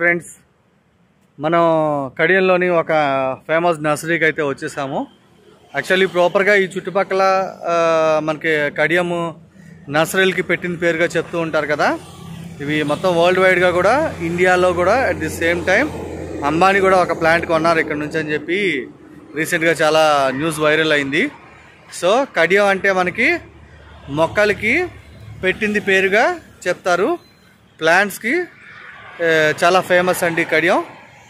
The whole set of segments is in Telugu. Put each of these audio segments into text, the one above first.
ఫ్రెండ్స్ మనం కడియంలోని ఒక ఫేమస్ నర్సరీకి అయితే వచ్చేసాము యాక్చువల్లీ ప్రాపర్గా ఈ చుట్టుపక్కల మనకి కడియము నర్సరీలకి పెట్టిన పేరుగా చెప్తూ ఉంటారు కదా ఇవి మొత్తం వరల్డ్ వైడ్గా కూడా ఇండియాలో కూడా at the same time Ambani కూడా ఒక ప్లాంట్ కొన్నారు ఇక్కడ నుంచి అని చెప్పి రీసెంట్గా చాలా న్యూస్ వైరల్ అయింది సో కడియం అంటే మనకి మొక్కలకి పెట్టింది పేరుగా చెప్తారు ప్లాంట్స్కి చాలా ఫేమస్ అండి కడియం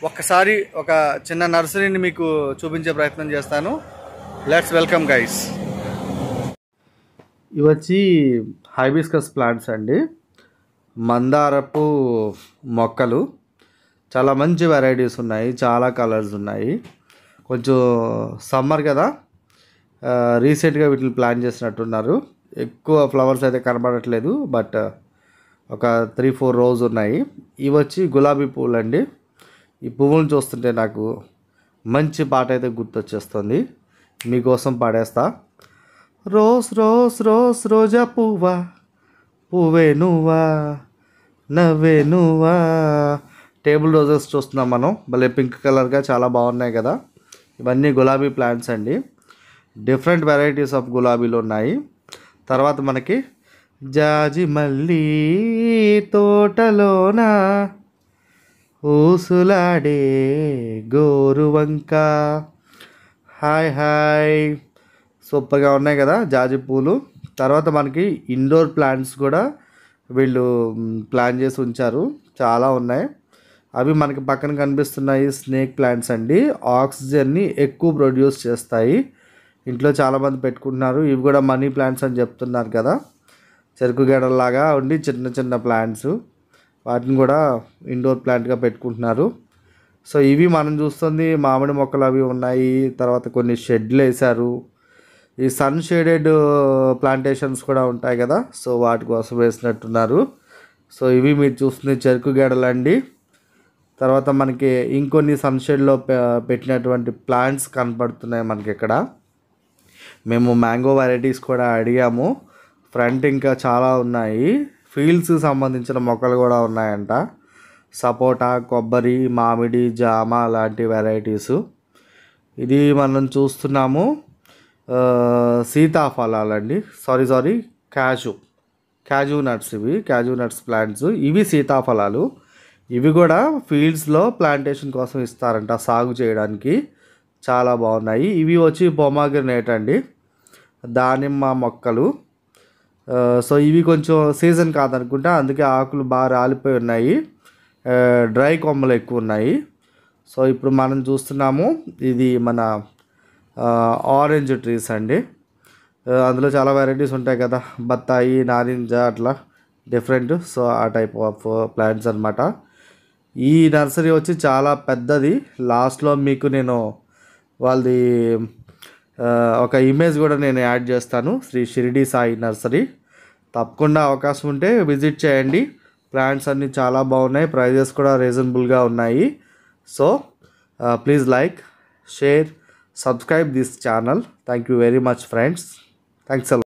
ఒక్కసారి ఒక చిన్న నర్సరీని మీకు చూపించే ప్రయత్నం చేస్తాను లెట్స్ వెల్కమ్ గైస్ ఇవి వచ్చి హైబిస్కస్ ప్లాంట్స్ అండి మందారపు మొక్కలు చాలా మంచి వెరైటీస్ ఉన్నాయి చాలా కలర్స్ ఉన్నాయి కొంచెం సమ్మర్ కదా రీసెంట్గా వీటిని ప్లాన్ చేసినట్టున్నారు ఎక్కువ ఫ్లవర్స్ అయితే కనబడట్లేదు బట్ ఒక త్రీ ఫోర్ రోజ్ ఉన్నాయి ఇవి వచ్చి గులాబీ పువ్వులు అండి ఈ పువ్వులను చూస్తుంటే నాకు మంచి పాట అయితే గుర్తొచ్చేస్తుంది మీకోసం పాడేస్తా రోజ్ రోజ్ రోజ్ రోజా పువ్వా పువ్వే నువ్వా నవ్వే నువ్వా టేబుల్ రోజెస్ చూస్తున్నాం మనం భలే పింక్ కలర్గా చాలా బాగున్నాయి కదా ఇవన్నీ గులాబీ ప్లాంట్స్ అండి డిఫరెంట్ వెరైటీస్ ఆఫ్ గులాబీలు ఉన్నాయి తర్వాత మనకి జాజి మళ్ళీ తోటలోన ఊసులాడే గోరువంక హాయ్ హాయ్ సూపర్గా ఉన్నాయి కదా జాజి పూలు తర్వాత మనకి ఇండోర్ ప్లాంట్స్ కూడా వీళ్ళు ప్లాన్ చేసి ఉంచారు చాలా ఉన్నాయి అవి మనకి పక్కన కనిపిస్తున్నాయి స్నేక్ ప్లాంట్స్ అండి ఆక్సిజన్ని ఎక్కువ ప్రొడ్యూస్ చేస్తాయి ఇంట్లో చాలామంది పెట్టుకుంటున్నారు ఇవి కూడా మనీ ప్లాంట్స్ అని చెప్తున్నారు కదా చెరుకు గడలాగా ఉండి చిన్న చిన్న ప్లాంట్స్ వాటిని కూడా ఇండోర్ ప్లాంట్గా పెట్టుకుంటున్నారు సో ఇవి మనం చూస్తుంది మామిడి మొక్కలు అవి ఉన్నాయి తర్వాత కొన్ని షెడ్లు వేశారు ఈ సన్ షేడెడ్ ప్లాంటేషన్స్ కూడా ఉంటాయి కదా సో వాటి కోసం వేసినట్టున్నారు సో ఇవి మీరు చూస్తుంది చెరుకు అండి తర్వాత మనకి ఇంకొన్ని షేడ్లో పెట్టినటువంటి ప్లాంట్స్ కనపడుతున్నాయి మనకి ఇక్కడ మేము మ్యాంగో వెరైటీస్ కూడా అడిగాము ఫ్రంట్ ఇంకా చాలా ఉన్నాయి ఫీల్డ్స్ సంబంధించిన మొక్కలు కూడా ఉన్నాయంట సపోటా కొబ్బరి మామిడి జామ లాంటి వెరైటీస్ ఇది మనం చూస్తున్నాము సీతాఫలాలండి sorry sorry cashew cashew nuts ఇవి క్యాజు నట్స్ ప్లాంట్స్ ఇవి సీతాఫలాలు ఇవి కూడా ఫీల్డ్స్లో ప్లాంటేషన్ కోసం ఇస్తారంట సాగు చేయడానికి చాలా బాగున్నాయి ఇవి వచ్చి బొమాగ్రనేట్ అండి దానిమ్మ మొక్కలు సో ఇవి కొంచెం సీజన్ కాదనుకుంటా అందుకే ఆకులు బాగా రాలిపోయి ఉన్నాయి డ్రై కొమ్మలు ఎక్కువ ఉన్నాయి సో ఇప్పుడు మనం చూస్తున్నాము ఇది మన ఆరెంజ్ ట్రీస్ అండి అందులో చాలా వెరైటీస్ ఉంటాయి కదా బత్తాయి నారింజ అట్లా డిఫరెంట్ సో ఆ టైప్ ఆఫ్ ప్లాంట్స్ అనమాట ఈ నర్సరీ వచ్చి చాలా పెద్దది లాస్ట్లో మీకు నేను వాళ్ళది ఒక ఇమేజ్ కూడా నేను యాడ్ చేస్తాను శ్రీ షిరిడి సాయి నర్సరీ తప్పకుండా అవకాశం ఉంటే విజిట్ చేయండి ప్లాంట్స్ అన్నీ చాలా బాగున్నాయి ప్రైజెస్ కూడా రీజనబుల్గా ఉన్నాయి so please like share subscribe this channel thank you very much friends thanks అలా